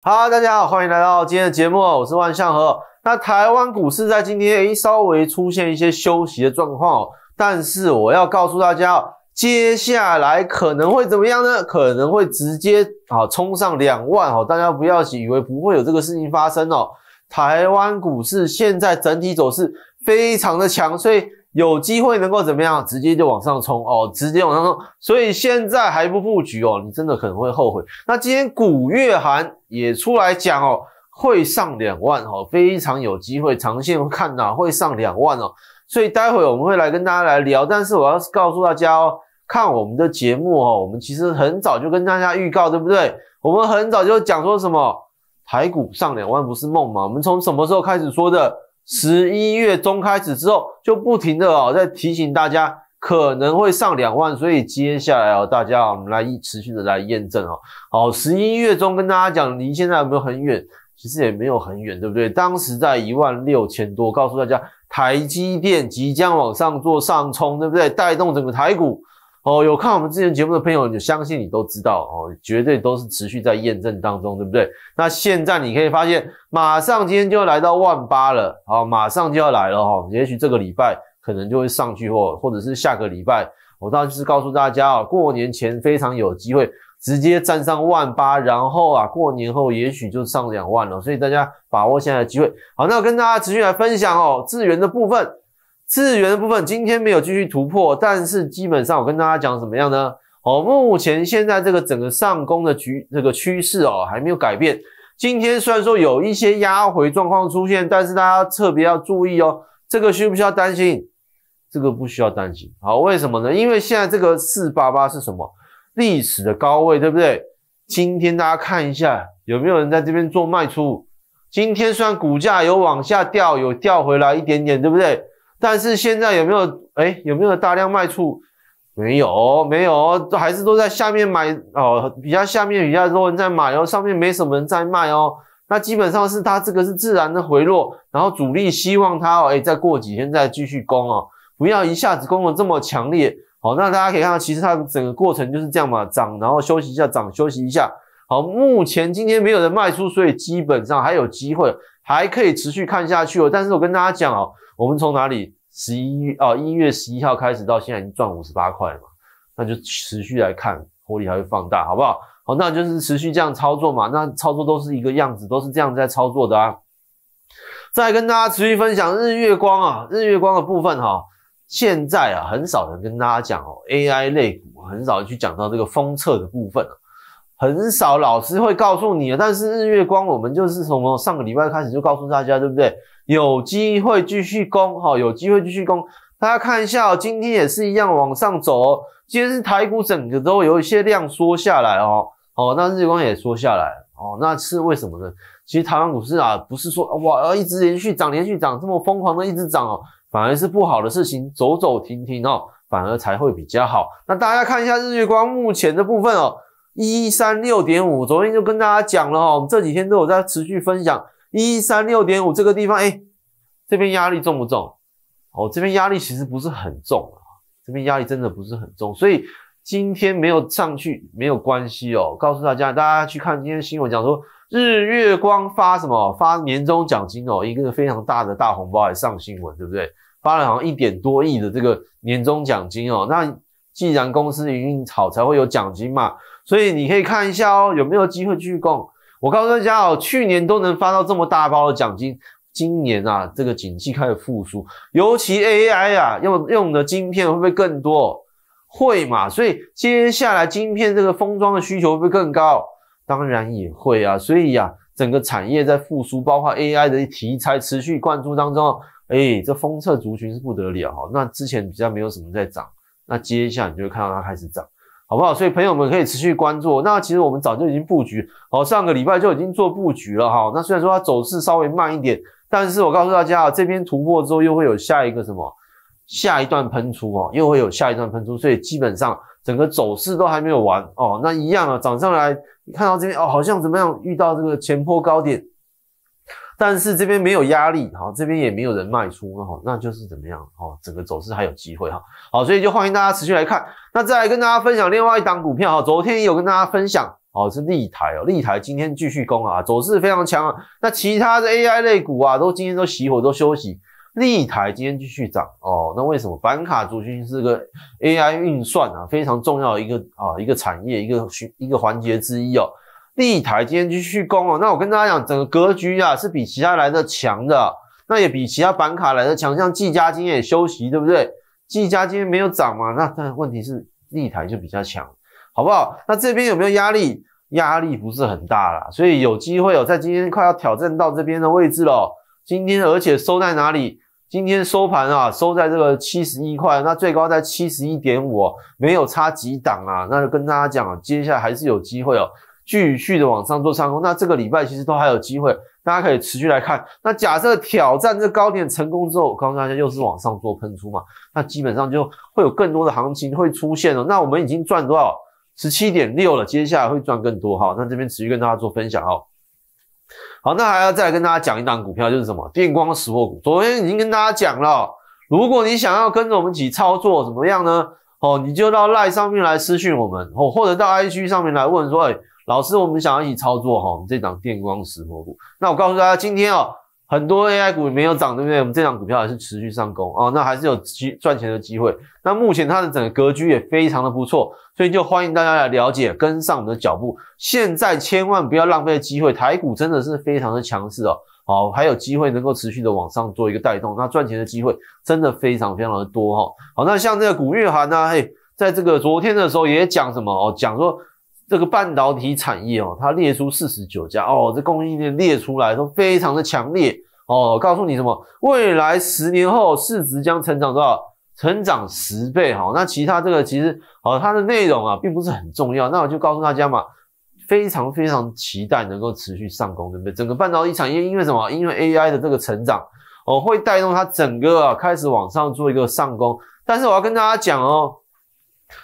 好，大家好，欢迎来到今天的节目，我是万向和。那台湾股市在今天稍微出现一些休息的状况，但是我要告诉大家，接下来可能会怎么样呢？可能会直接啊冲上两万哦，大家不要以为不会有这个事情发生哦。台湾股市现在整体走势非常的强，所以。有机会能够怎么样？直接就往上冲哦，直接往上冲。所以现在还不布局哦，你真的可能会后悔。那今天古月寒也出来讲哦，会上两万哦，非常有机会，长线看哪会上两万哦。所以待会我们会来跟大家来聊，但是我要告诉大家哦，看我们的节目哦，我们其实很早就跟大家预告，对不对？我们很早就讲说什么，台股上两万不是梦嘛？我们从什么时候开始说的？十一月中开始之后，就不停的哦在提醒大家，可能会上两万，所以接下来啊，大家我们来持续的来验证啊，好，十一月中跟大家讲，离现在有没有很远？其实也没有很远，对不对？当时在一万六千多，告诉大家，台积电即将往上做上冲，对不对？带动整个台股。哦，有看我们之前节目的朋友，就相信你都知道哦，绝对都是持续在验证当中，对不对？那现在你可以发现，马上今天就要来到万八了，好，马上就要来了哈，也许这个礼拜可能就会上去哦，或者是下个礼拜，我当然是告诉大家哦，过年前非常有机会直接站上万八，然后啊，过年后也许就上两万了，所以大家把握现在的机会。好，那我跟大家持续来分享哦，资源的部分。资源的部分今天没有继续突破，但是基本上我跟大家讲怎么样呢？哦，目前现在这个整个上攻的局这个趋势哦还没有改变。今天虽然说有一些压回状况出现，但是大家特别要注意哦，这个需不需要担心？这个不需要担心。好，为什么呢？因为现在这个四八八是什么历史的高位，对不对？今天大家看一下有没有人在这边做卖出？今天虽然股价有往下掉，有掉回来一点点，对不对？但是现在有没有哎有没有大量卖出？没有没有，都还是都在下面买哦，比较下面比较多人在买哦，上面没什么人在卖哦。那基本上是它这个是自然的回落，然后主力希望它哎再过几天再继续攻哦，不要一下子攻的这么强烈。好，那大家可以看到，其实它整个过程就是这样嘛，涨然后休息一下，涨休息一下。好，目前今天没有人卖出，所以基本上还有机会。还可以持续看下去哦，但是我跟大家讲哦，我们从哪里十一月啊一月十一号开始到现在已经赚五十八块嘛，那就持续来看，获力还会放大，好不好？好，那就是持续这样操作嘛，那操作都是一个样子，都是这样在操作的啊。再跟大家持续分享日月光啊，日月光的部分哈，现在啊很少人跟大家讲哦，AI 类股很少去讲到这个封测的部分啊。很少老师会告诉你，但是日月光，我们就是从上个礼拜开始就告诉大家，对不对？有机会继续攻，哈，有机会继续攻。大家看一下，今天也是一样往上走。今天是台股整个都有一些量缩下来哦，哦，那日光也缩下来哦，那是为什么呢？其实台湾股市啊，不是说哇要一直连续涨、连续涨，这么疯狂的一直涨哦，反而是不好的事情，走走停停哦，反而才会比较好。那大家看一下日月光目前的部分哦。一三六点五，昨天就跟大家讲了哦，我们这几天都有在持续分享一三六点五这个地方，哎，这边压力重不重？哦，这边压力其实不是很重啊，这边压力真的不是很重，所以今天没有上去没有关系哦。告诉大家，大家去看今天新闻，讲说日月光发什么发年终奖金哦，一个非常大的大红包还上新闻，对不对？发了好像一点多亿的这个年终奖金哦，那。既然公司营运好，才会有奖金嘛，所以你可以看一下哦，有没有机会去供？我告诉大家哦，去年都能发到这么大包的奖金，今年啊，这个景气开始复苏，尤其 AI 啊，用用的晶片会不会更多？会嘛，所以接下来晶片这个封装的需求会不会更高？当然也会啊，所以啊，整个产业在复苏，包括 AI 的题材持续灌注当中，哎，这封测族群是不得了哈，那之前比较没有什么在涨。那接一下，你就会看到它开始涨，好不好？所以朋友们可以持续关注。那其实我们早就已经布局，哦，上个礼拜就已经做布局了哈。那虽然说它走势稍微慢一点，但是我告诉大家啊，这边突破之后又会有下一个什么，下一段喷出哦，又会有下一段喷出，所以基本上整个走势都还没有完哦。那一样啊，涨上来你看到这边哦，好像怎么样遇到这个前坡高点。但是这边没有压力，好，这边也没有人卖出，好，那就是怎么样，好，整个走势还有机会哈，好，所以就欢迎大家持续来看。那再来跟大家分享另外一档股票，哈，昨天也有跟大家分享，哦，是立台哦，立台今天继续攻啊，走势非常强啊。那其他的 AI 类股啊，都今天都熄火都休息，立台今天继续涨哦。那为什么？板卡族群是个 AI 运算啊，非常重要一个啊一个产业一个一个环节之一哦。地台今天继续攻哦，那我跟大家讲，整个格局啊是比其他来的强的，那也比其他板卡来的强，像季嘉今天也休息，对不对？季嘉今天没有涨嘛，那但问题是地台就比较强，好不好？那这边有没有压力？压力不是很大啦，所以有机会哦，在今天快要挑战到这边的位置了。今天而且收在哪里？今天收盘啊收在这个七十一块，那最高在七十一点五，没有差几档啊。那就跟大家讲，接下来还是有机会哦。继续的往上做上攻，那这个礼拜其实都还有机会，大家可以持续来看。那假设挑战这高点成功之后，告诉大家又是往上做喷出嘛，那基本上就会有更多的行情会出现了。那我们已经赚多少十七点六了，接下来会赚更多哈。那这边持续跟大家做分享哦。好，那还要再跟大家讲一档股票，就是什么电光石火股。昨天已经跟大家讲了，如果你想要跟着我们一起操作怎么样呢？哦，你就到赖上面来私讯我们哦，或者到 IG 上面来问说，哎。老师，我们想要一起操作哈，我们这档电光石火股。那我告诉大家，今天哦，很多 AI 股没有涨，对不对？我们这档股票还是持续上攻啊，那还是有赚钱的机会。那目前它的整个格局也非常的不错，所以就欢迎大家来了解，跟上我们的脚步。现在千万不要浪费机会，台股真的是非常的强势哦，好，还有机会能够持续的往上做一个带动，那赚钱的机会真的非常非常的多哈。好，那像这个古月涵呢，嘿，在这个昨天的时候也讲什么哦，讲说。这个半导体产业哦，它列出四十九家哦，这供应链列出来都非常的强烈哦。告诉你什么，未来十年后市值将成长多少？成长十倍哈。那其他这个其实哦，它的内容啊，并不是很重要。那我就告诉大家嘛，非常非常期待能够持续上攻，对不对？整个半导体产业因为什么？因为 AI 的这个成长哦，会带动它整个啊开始往上做一个上攻。但是我要跟大家讲哦。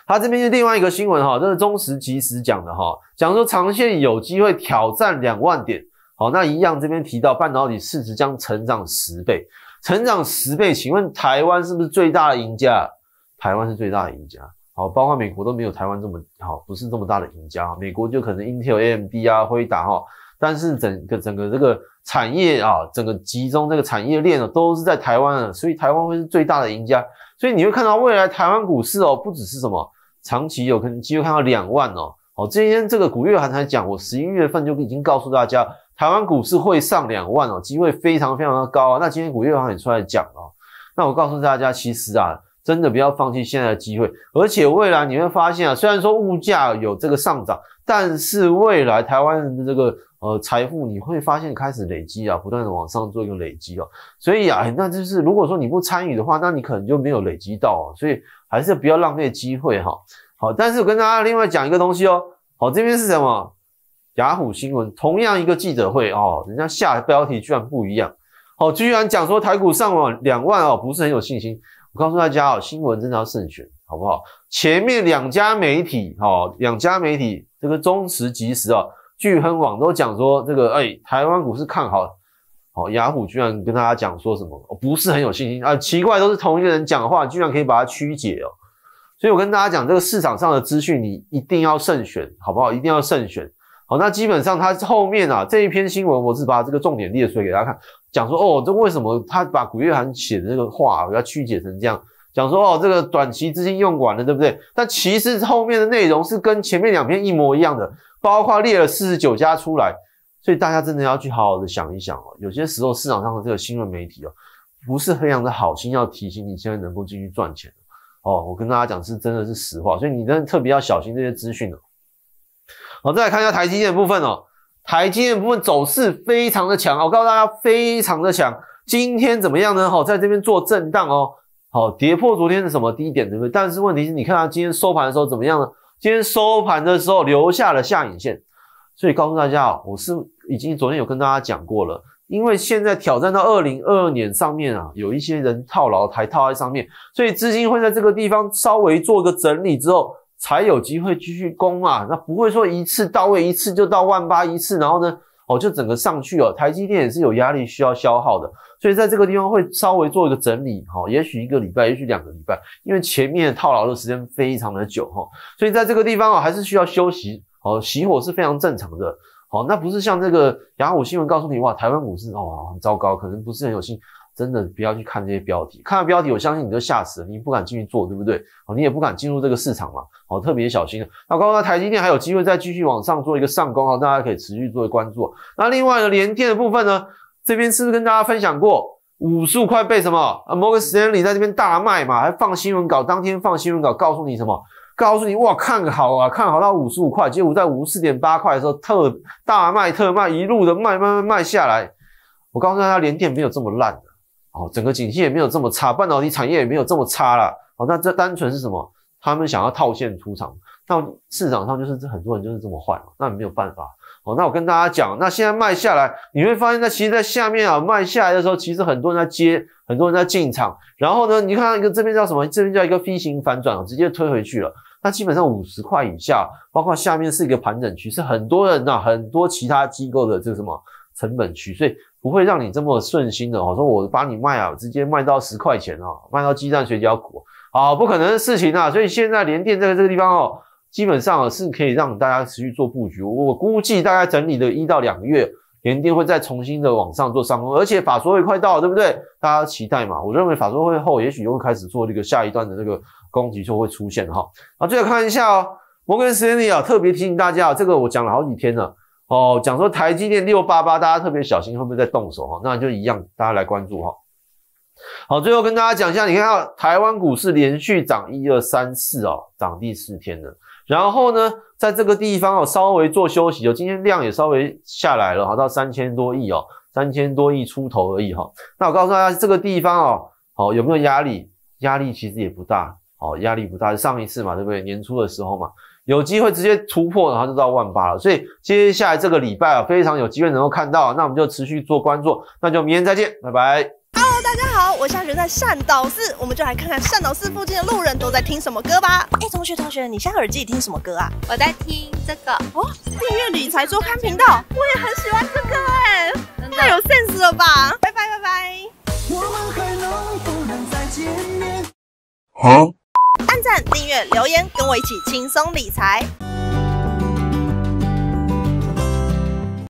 他这边是另外一个新闻哈，这是中时即时讲的哈，讲说长线有机会挑战两万点。好，那一样这边提到半导体市值将成长十倍，成长十倍，请问台湾是不是最大的赢家？台湾是最大的赢家。好，包括美国都没有台湾这么好，不是这么大的赢家。美国就可能 Intel、AMD 啊会达哈。但是整个整个这个产业啊，整个集中这个产业链啊，都是在台湾啊，所以台湾会是最大的赢家。所以你会看到未来台湾股市哦，不只是什么长期有可能机会看到两万哦。好，今天这个古月涵才讲，我十一月份就已经告诉大家，台湾股市会上两万哦，机会非常非常的高啊。那今天古月涵也出来讲哦，那我告诉大家，其实啊，真的不要放弃现在的机会，而且未来你会发现啊，虽然说物价有这个上涨，但是未来台湾的这个。呃，财富你会发现开始累积啊，不断的往上做一个累积哦，所以啊，那就是如果说你不参与的话，那你可能就没有累积到，所以还是不要浪费机会哈。好，但是我跟大家另外讲一个东西哦。好，这边是什么？雅虎新闻，同样一个记者会啊，人家下标题居然不一样，好，居然讲说台股上往两万哦，不是很有信心。我告诉大家哦，新闻真的要慎选，好不好？前面两家媒体哦，两家媒体这个中时及时哦。巨亨网都讲说这个哎，台湾股市看好，好，雅虎居然跟大家讲说什么不是很有信心啊？奇怪，都是同一个人讲话，居然可以把它曲解哦。所以我跟大家讲，这个市场上的资讯你一定要慎选，好不好？一定要慎选。好，那基本上它后面啊这一篇新闻，我是把这个重点列出来给大家看，讲说哦，这为什么他把古月涵写的这个话给它曲解成这样？讲说哦，这个短期资金用完了，对不对？但其实后面的内容是跟前面两篇一模一样的。包括列了四十九家出来，所以大家真的要去好好的想一想哦。有些时候市场上的这个新闻媒体哦，不是非常的好心要提醒你现在能够继续赚钱哦。我跟大家讲是真的是实话，所以你真的特别要小心这些资讯哦。好，再来看一下台积电部分哦，台积电部分走势非常的强哦，我告诉大家非常的强。今天怎么样呢？好，在这边做震荡哦，好，跌破昨天的什么低点对不对？但是问题是你看他今天收盘的时候怎么样呢？今天收盘的时候留下了下影线，所以告诉大家啊，我是已经昨天有跟大家讲过了，因为现在挑战到二零二二年上面啊，有一些人套牢台套在上面，所以资金会在这个地方稍微做个整理之后，才有机会继续攻嘛，那不会说一次到位，一次就到万八一次，然后呢？哦，就整个上去哦，台积电也是有压力需要消耗的，所以在这个地方会稍微做一个整理哈，也许一个礼拜，也许两个礼拜，因为前面套牢的时间非常的久哈，所以在这个地方哦，还是需要休息哦，熄火是非常正常的哦，那不是像这个雅虎新闻告诉你哇，台湾股市哦很糟糕，可能不是很有幸。真的不要去看这些标题，看了标题，我相信你就吓死，了，你不敢进去做，对不对？哦，你也不敢进入这个市场嘛，哦，特别小心的。那刚刚台积电还有机会再继续往上做一个上攻，啊，大家可以持续做关注。那另外呢，联电的部分呢，这边是不是跟大家分享过五十五块被什么啊？某个时间里在这边大卖嘛，还放新闻稿，当天放新闻稿，告诉你什么？告诉你哇，看好啊，看好到五十五块，结果在五四点八块的时候特大卖特卖，一路的卖，慢慢卖下来。我告诉大家，联电没有这么烂的。哦，整个景气也没有这么差，半导体产业也没有这么差了。哦，那这单纯是什么？他们想要套现出场，那市场上就是很多人就是这么坏嘛。那没有办法。哦，那我跟大家讲，那现在卖下来，你会发现，那其实，在下面啊卖下来的时候，其实很多人在接，很多人在进场。然后呢，你看一个这边叫什么？这边叫一个 V 型反转，直接推回去了。那基本上五十块以下，包括下面是一个盘整区，是很多人呐，很多其他机构的这什么。成本区，所以不会让你这么顺心的哦。说我把你卖啊，直接卖到十块钱哦，卖到鸡蛋水饺股，好不可能的事情啊。所以现在联电在这个地方哦，基本上是可以让大家持续做布局。我估计大概整理的一到两个月，联电会再重新的往上做上攻，而且法说会快到，对不对？大家期待嘛。我认为法说会后，也许又会开始做这个下一段的这个攻击就会出现哈。好，最后看一下哦，摩根士丹利啊，特别提醒大家啊，这个我讲了好几天了。哦，讲说台积电六八八，大家特别小心，会不会再动手哈？那就一样，大家来关注哈。好，最后跟大家讲一下，你看台湾股市连续涨一二三四哦，涨第四天了。然后呢，在这个地方哦，稍微做休息哦，今天量也稍微下来了好到三千多亿哦，三千多亿出头而已哈。那我告诉大家，这个地方哦，好有没有压力？压力其实也不大，好压力不大，上一次嘛，对不对？年初的时候嘛。有机会直接突破，然后就到万八了。所以接下来这个礼拜啊，非常有机会能够看到，那我们就持续做关注。那就明天再见，拜拜。Hello，大家好，我现在在善导寺，我们就来看看善导寺附近的路人都在听什么歌吧。哎，同学，同学，你现在耳机里听什么歌啊？我在听这个哦，订阅理财周刊频道，我也很喜欢这个哎，太有 sense 了吧？拜拜拜拜。我能能不再面？按赞、订阅、留言，跟我一起轻松理财。